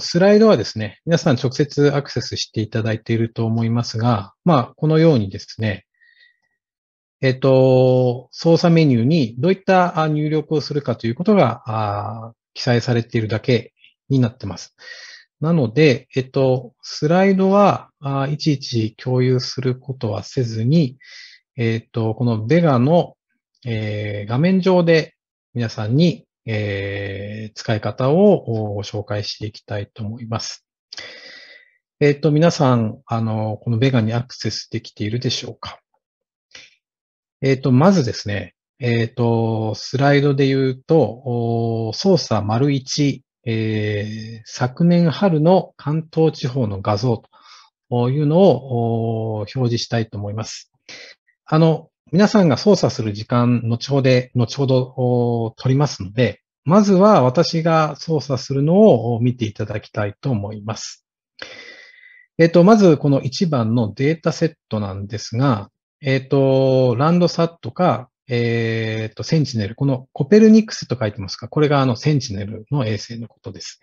スライドはですね、皆さん直接アクセスしていただいていると思いますが、まあ、このようにですね、えっ、と、操作メニューにどういった入力をするかということが記載されているだけになっています。なので、えっ、と、スライドはいちいち共有することはせずに、えっ、と、このベガの、えー、画面上で皆さんにえー、使い方をご紹介していきたいと思います。えっ、ー、と、皆さん、あの、このベガにアクセスできているでしょうかえっ、ー、と、まずですね、えっ、と、スライドで言うと、操作丸1、えー、昨年春の関東地方の画像というのを表示したいと思います。あの、皆さんが操作する時間、後ほど、後ほど取りますので、まずは私が操作するのを見ていただきたいと思います。えっ、と、まずこの1番のデータセットなんですが、えっ、と、ランドサットか、えっ、と、センチネル、このコペルニクスと書いてますかこれがあのセンチネルの衛星のことです。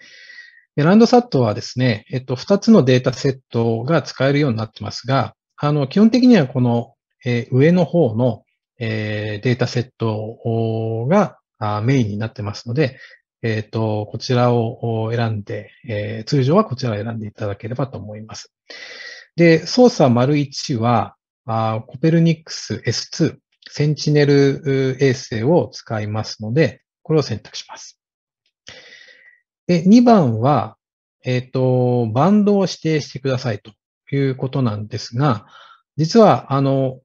ランドサットはですね、えっと、2つのデータセットが使えるようになってますが、あの、基本的にはこのえ上の方の、えデータセットがメインになってますので、えっ、ー、と、こちらを選んで、えー、通常はこちらを選んでいただければと思います。で、操作丸1は、あコペルニクス S2、センチネル衛星を使いますので、これを選択します。で、2番は、えっ、ー、と、バンドを指定してくださいということなんですが、実は、あの、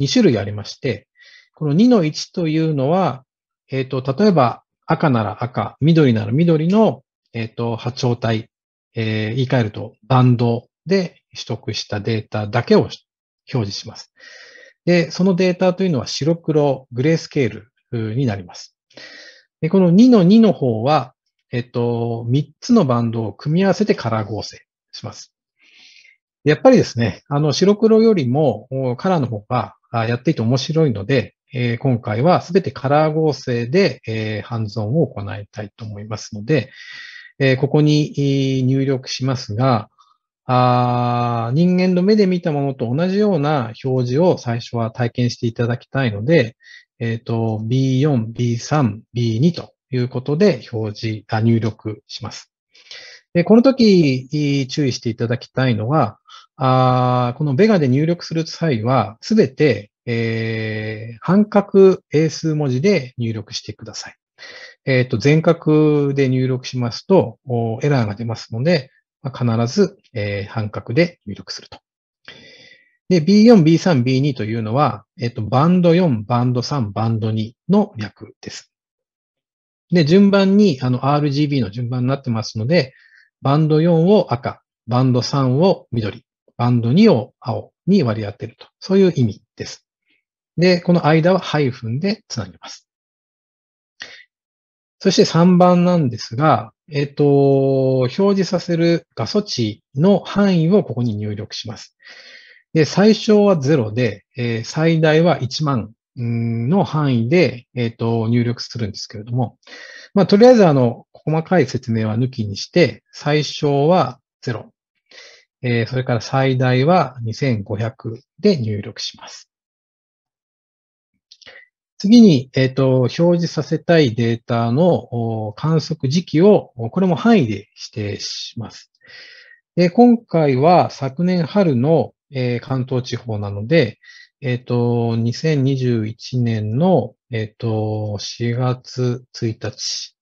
2種類ありまして、この2の1というのは、えっ、ー、と、例えば赤なら赤、緑なら緑の、えっ、ー、と、波長帯、えー、言い換えるとバンドで取得したデータだけを表示します。で、そのデータというのは白黒グレースケールになります。で、この2の2の方は、えっと、3つのバンドを組み合わせてカラー合成します。やっぱりですね、あの、白黒よりもカラーの方がやっていて面白いので、えー、今回はすべてカラー合成で、えー、ハンズオンを行いたいと思いますので、えー、ここに入力しますが、あ人間の目で見たものと同じような表示を最初は体験していただきたいので、えっ、ー、と、B4、B3、B2 ということで表示、あ入力します。でこの時注意していただきたいのは、あこのベガで入力する際は、すべて、えー、半角英数文字で入力してください。えっ、ー、と、全角で入力しますと、エラーが出ますので、まあ、必ず、えー、半角で入力すると。で、B4、B3、B2 というのは、えっ、ー、と、バンド4、バンド3、バンド2の略です。で、順番に、あの、RGB の順番になってますので、バンド4を赤、バンド3を緑、バンド2を青に割り当てると。そういう意味です。で、この間はハイフンでつなぎます。そして3番なんですが、えっ、ー、と、表示させる画素値の範囲をここに入力します。で、最小は0で、えー、最大は1万の範囲で、えっ、ー、と、入力するんですけれども、まあ、とりあえずあの、細かい説明は抜きにして、最小は0、えー、それから最大は2500で入力します。次に、えっ、ー、と、表示させたいデータの観測時期を、これも範囲で指定します。今回は昨年春の、えー、関東地方なので、えっ、ー、と、2021年の、えっ、ー、と、4月1日。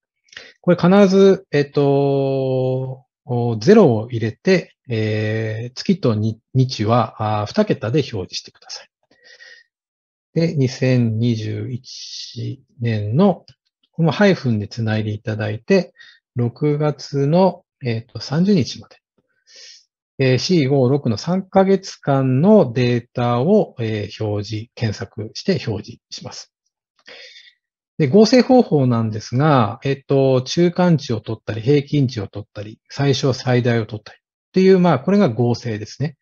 これ必ず、えっ、と、0を入れて、えー、月と日は2桁で表示してください。で、2021年の、このハイフンでつないでいただいて、6月の、えー、と30日まで、えー、C56 の3ヶ月間のデータを、えー、表示、検索して表示します。で、合成方法なんですが、えっと、中間値を取ったり、平均値を取ったり、最小最大を取ったり、とていう、まあ、これが合成ですね。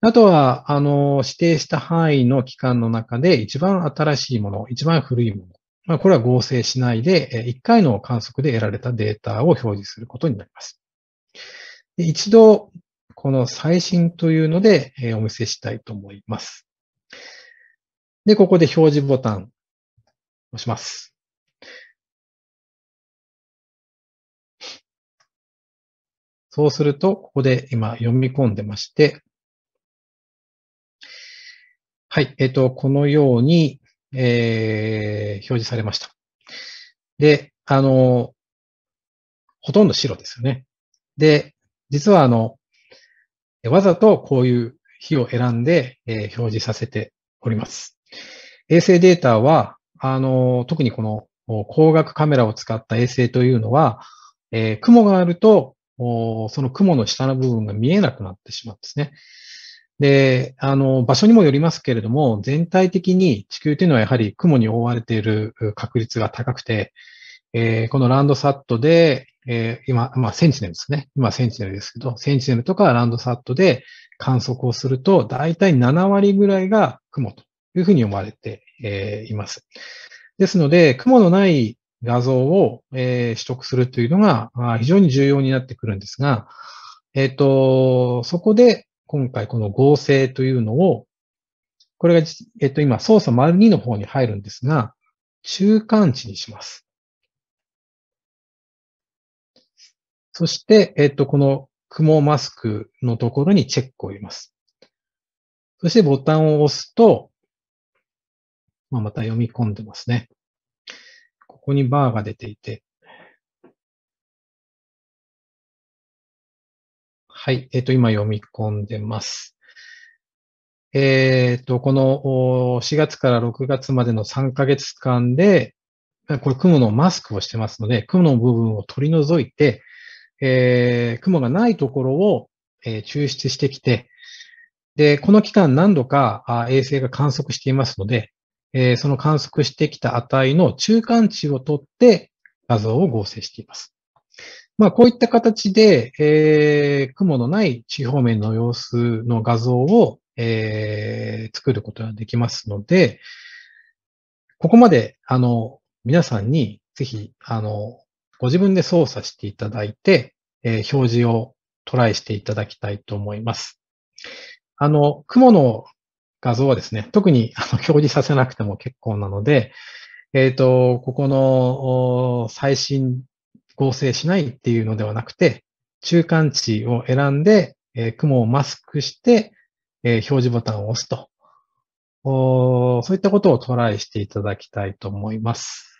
あとは、あの、指定した範囲の期間の中で一番新しいもの、一番古いもの。まあ、これは合成しないで、1回の観測で得られたデータを表示することになります。一度、この最新というのでお見せしたいと思います。で、ここで表示ボタンを押します。そうすると、ここで今読み込んでまして、はい、えっ、と、このように、えー、表示されました。で、あの、ほとんど白ですよね。で、実はあの、わざとこういう日を選んで、えー、表示させております。衛星データは、あの、特にこの光学カメラを使った衛星というのは、えー、雲があるとその雲の下の部分が見えなくなってしまうんですね。で、あの、場所にもよりますけれども、全体的に地球というのはやはり雲に覆われている確率が高くて、えー、このランドサットで、えー、今、まあ、センチネルですね。今、センチネルですけど、センチネルとかランドサットで観測をすると、だいたい7割ぐらいが雲というふうに思われて、えー、います。ですので、雲のない画像を、えー、取得するというのが非常に重要になってくるんですが、えっ、ー、と、そこで今回この合成というのを、これが、えっ、ー、と、今操作丸2の方に入るんですが、中間値にします。そして、えっ、と、この雲マスクのところにチェックを入れます。そしてボタンを押すと、まあ、また読み込んでますね。ここにバーが出ていて、はい。えっ、ー、と、今読み込んでます。えっ、ー、と、この4月から6月までの3ヶ月間で、これ雲のマスクをしてますので、雲の部分を取り除いて、えー、雲がないところを、えー、抽出してきて、で、この期間何度か衛星が観測していますので、えー、その観測してきた値の中間値をとって画像を合成しています。まあ、こういった形で、えー、雲のない地方面の様子の画像を、えー、作ることができますので、ここまで、あの、皆さんにぜひ、あの、ご自分で操作していただいて、えー、表示をトライしていただきたいと思います。あの、雲の画像はですね、特にあの 表示させなくても結構なので、えっ、ー、と、ここの最新合成しないっていうのではなくて、中間値を選んで、えー、雲をマスクして、えー、表示ボタンを押すとお。そういったことをトライしていただきたいと思います。